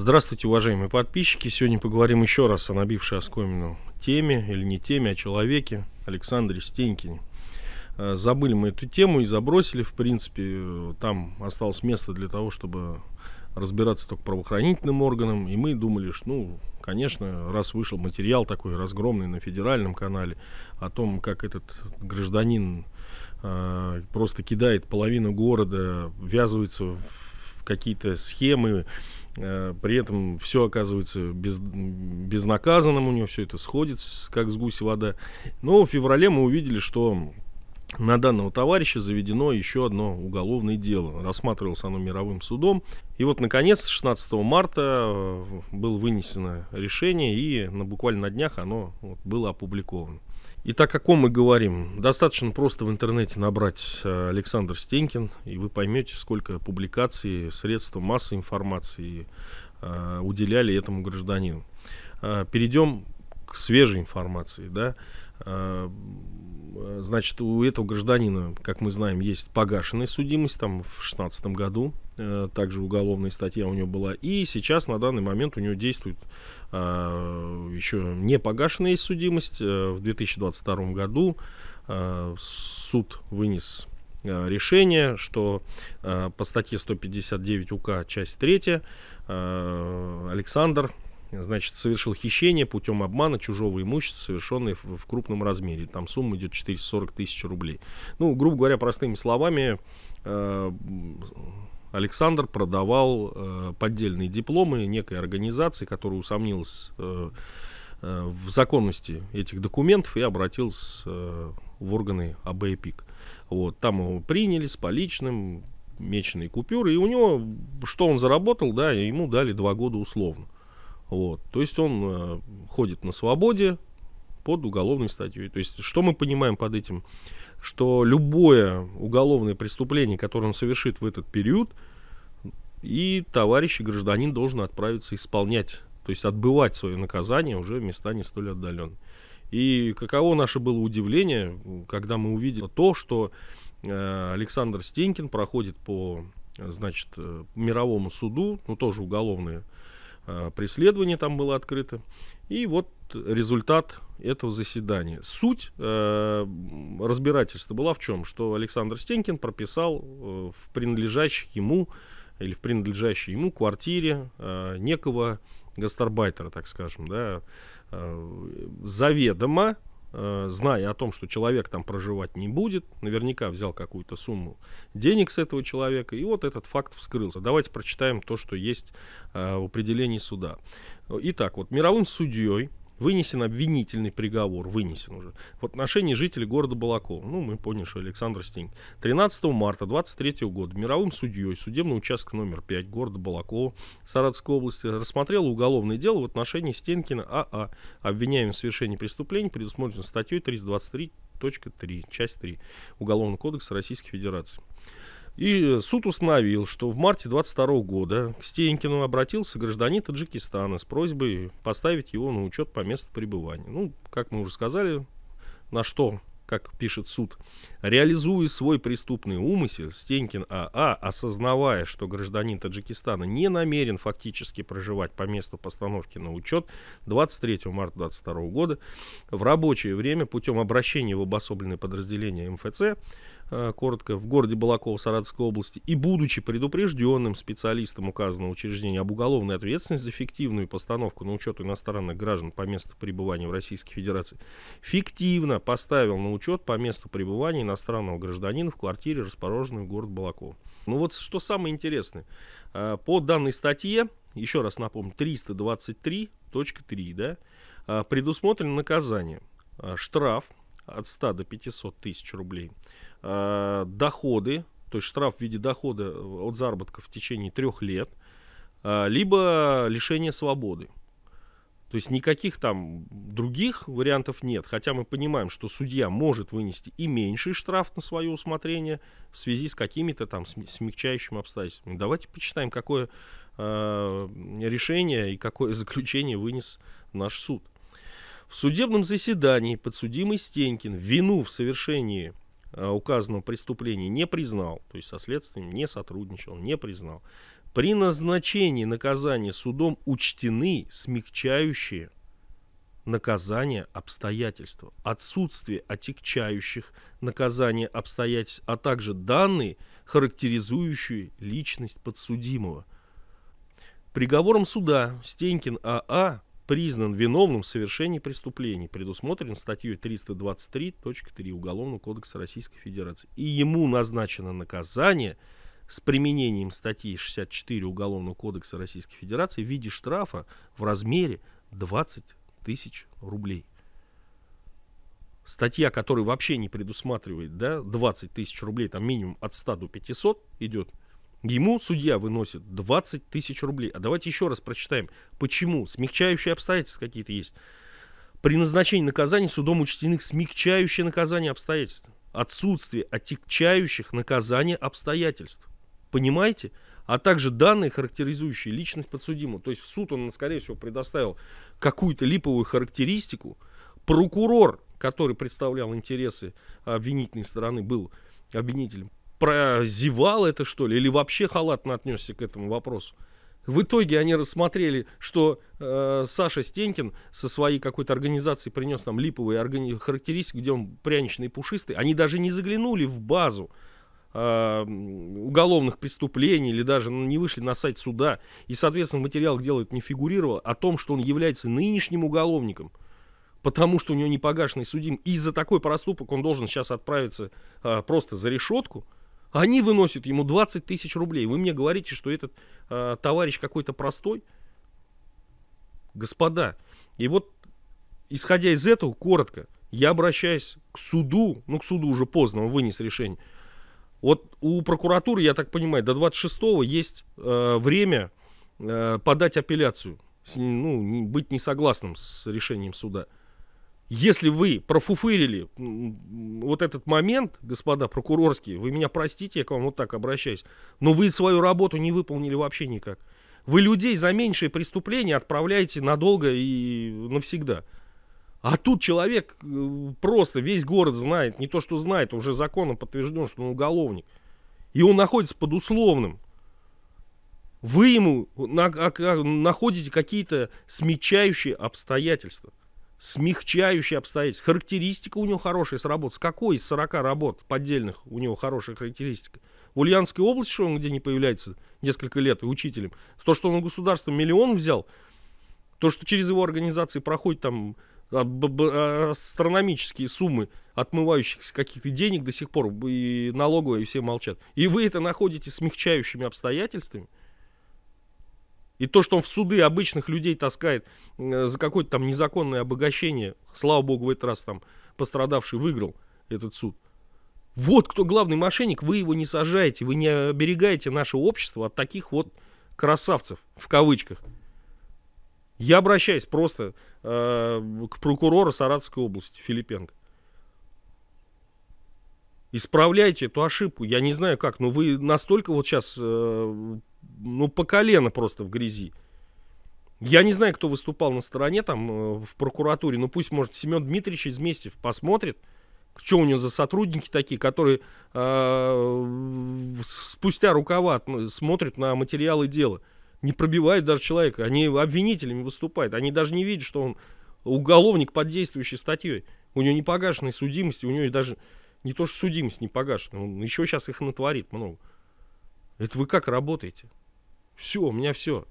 Здравствуйте, уважаемые подписчики. Сегодня поговорим еще раз о набившей оскомину теме или не теме, а о человеке Александре Стенькине. Э, забыли мы эту тему и забросили, в принципе, э, там осталось место для того, чтобы разбираться только правоохранительным органам, и мы думали, что, ну, конечно, раз вышел материал такой разгромный на федеральном канале о том, как этот гражданин э, просто кидает половину города, ввязывается в какие-то схемы, э, при этом все оказывается без, безнаказанным, у него все это сходит, как с гуси вода. Но в феврале мы увидели, что на данного товарища заведено еще одно уголовное дело. Рассматривалось оно мировым судом. И вот, наконец, 16 марта э, было вынесено решение, и на, буквально на днях оно вот, было опубликовано. И так о ком мы говорим? Достаточно просто в интернете набрать э, Александр Стенькин, и вы поймете, сколько публикаций, средств массы информации э, уделяли этому гражданину. Э, перейдем к свежей информации. Да? Э, Э, значит, у этого гражданина, как мы знаем, есть погашенная судимость там в 2016 году. Э, также уголовная статья у него была. И сейчас на данный момент у него действует а, еще не погашенная судимость. Э, в 2022 году суд вынес решение, что по статье 159 УК, часть 3, Александр значит, совершил хищение путем обмана чужого имущества, совершенное в, в крупном размере. Там сумма идет 440 тысяч рублей. Ну, грубо говоря, простыми словами, э, Александр продавал э, поддельные дипломы некой организации, которая усомнилась э, э, в законности этих документов и обратилась э, в органы АБ Вот, там его приняли с поличным, меченые купюры, и у него, что он заработал, да, ему дали два года условно. Вот. То есть он э, ходит на свободе под уголовной статьей. То есть что мы понимаем под этим? Что любое уголовное преступление, которое он совершит в этот период, и товарищ и гражданин должен отправиться исполнять, то есть отбывать свое наказание уже в места не столь отдаленные. И каково наше было удивление, когда мы увидели то, что э, Александр Стенькин проходит по э, значит, э, мировому суду, ну тоже уголовное Э, преследование там было открыто. И вот результат этого заседания. Суть э, разбирательства была в чем? Что Александр Стенкин прописал э, в принадлежащей ему или в принадлежащей ему квартире э, некого гастарбайтера, так скажем, да, э, заведомо Э, зная о том, что человек там проживать не будет, наверняка взял какую-то сумму денег с этого человека, и вот этот факт вскрылся. Давайте прочитаем то, что есть э, в определении суда. Итак, вот мировым судьей вынесен обвинительный приговор, вынесен уже, в отношении жителей города Балакова. Ну, мы поняли, что Александр Стеньк. 13 марта 23 года мировым судьей судебный участок номер 5 города Балакова Саратовской области рассмотрел уголовное дело в отношении Стенкина АА, обвиняемым в совершении преступлений, предусмотрено статьей 323.3, часть 3 Уголовного кодекса Российской Федерации. И э, суд установил, что в марте 22 года к Стенькину обратился гражданин Таджикистана с просьбой поставить его на учет по месту пребывания. Ну, как мы уже сказали, на что как пишет суд, реализуя свой преступный умысел, Стенькин АА, а, осознавая, что гражданин Таджикистана не намерен фактически проживать по месту постановки на учет 23 марта 2022 года, в рабочее время путем обращения в обособленное подразделение МФЦ Э, коротко, в городе Балаково Саратовской области и будучи предупрежденным специалистом указанного учреждения об уголовной ответственности за фиктивную постановку на учет иностранных граждан по месту пребывания в Российской Федерации, фиктивно поставил на учет по месту пребывания иностранного гражданина в квартире, расположенной в городе Балаково. Ну вот что самое интересное. Э, по данной статье, еще раз напомню, 323.3, да, э, предусмотрено наказание. Штраф от 100 до 500 тысяч рублей – э, доходы, то есть штраф в виде дохода э, от заработка в течение трех лет, э, либо лишение свободы. То есть никаких там других вариантов нет. Хотя мы понимаем, что судья может вынести и меньший штраф на свое усмотрение в связи с какими-то там смягчающими обстоятельствами. Давайте почитаем, какое э, решение и какое заключение вынес наш суд. В судебном заседании подсудимый Стенькин вину в совершении Э, указанного преступления не признал, то есть со следствием не сотрудничал, не признал. При назначении наказания судом учтены смягчающие наказание обстоятельства, отсутствие отягчающих наказания обстоятельств, а также данные, характеризующие личность подсудимого. Приговором суда Стенькин АА а признан виновным в совершении преступлений, предусмотрен статьей 323.3 Уголовного кодекса Российской Федерации. И ему назначено наказание с применением статьи 64 Уголовного кодекса Российской Федерации в виде штрафа в размере 20 тысяч рублей. Статья, которая вообще не предусматривает да, 20 тысяч рублей, там минимум от 100 до 500 идет – Ему судья выносит 20 тысяч рублей. А давайте еще раз прочитаем, почему. Смягчающие обстоятельства какие-то есть. При назначении наказания судом учтены смягчающие наказание обстоятельств. Отсутствие отягчающих наказания обстоятельств. Понимаете? А также данные, характеризующие личность подсудимого. То есть в суд он, скорее всего, предоставил какую-то липовую характеристику. Прокурор, который представлял интересы обвинительной стороны, был обвинителем, прозевал это, что ли, или вообще халатно отнесся к этому вопросу. В итоге они рассмотрели, что э, Саша Стенькин со своей какой-то организацией принес нам липовые органи- характеристики, где он пряничный и пушистый. Они даже не заглянули в базу э, уголовных преступлений или даже ну, не вышли на сайт суда. И, соответственно, материал материалах дела это не фигурировал о том, что он является нынешним уголовником потому что у него непогашенный судим. И за такой проступок он должен сейчас отправиться э, просто за решетку. Они выносят ему 20 тысяч рублей. Вы мне говорите, что этот э, товарищ какой-то простой? Господа, и вот, исходя из этого, коротко, я обращаюсь к суду, ну, к суду уже поздно, он вынес решение. Вот у прокуратуры, я так понимаю, до 26-го есть э, время э, подать апелляцию, с, ну, не, быть несогласным с решением суда. Если вы профуфырили вот этот момент, господа прокурорские, вы меня простите, я к вам вот так обращаюсь, но вы свою работу не выполнили вообще никак. Вы людей за меньшие преступления отправляете надолго и навсегда. А тут человек э, просто весь город знает, не то что знает, уже законом подтвержден, что он уголовник. И он находится под условным. Вы ему а, а, находите какие-то смягчающие обстоятельства смягчающие обстоятельства. Характеристика у него хорошая с работ. С какой из 40 работ поддельных у него хорошая характеристика? В Ульяновской области, что он где не появляется несколько лет и учителем. То, что он у государства миллион взял, то, что через его организации проходят там а, а, астрономические суммы отмывающихся каких-то денег до сих пор, и налоговые, и все молчат. И вы это находите смягчающими обстоятельствами – и то, что он в суды обычных людей таскает э, за какое-то там незаконное обогащение, слава богу, в этот раз там пострадавший выиграл этот суд. Вот кто главный мошенник, вы его не сажаете, вы не оберегаете наше общество от таких вот красавцев, в кавычках. Я обращаюсь просто э, к прокурору Саратовской области Филипенко. Исправляйте эту ошибку. Я не знаю как, но вы настолько вот сейчас э, ну, по колено просто в грязи. Я не знаю, кто выступал на стороне там э, в прокуратуре, но пусть, может, Семен Дмитриевич Изместьев посмотрит, что у него за сотрудники такие, которые э, спустя рукава смотрят на материалы дела. Не пробивают даже человека. Они обвинителями выступают. Они даже не видят, что он уголовник под действующей статьей. У него не погашенная судимость, у него даже не то, что судимость не погашена. Он еще сейчас их натворит много. Это вы как работаете? Все, у меня все.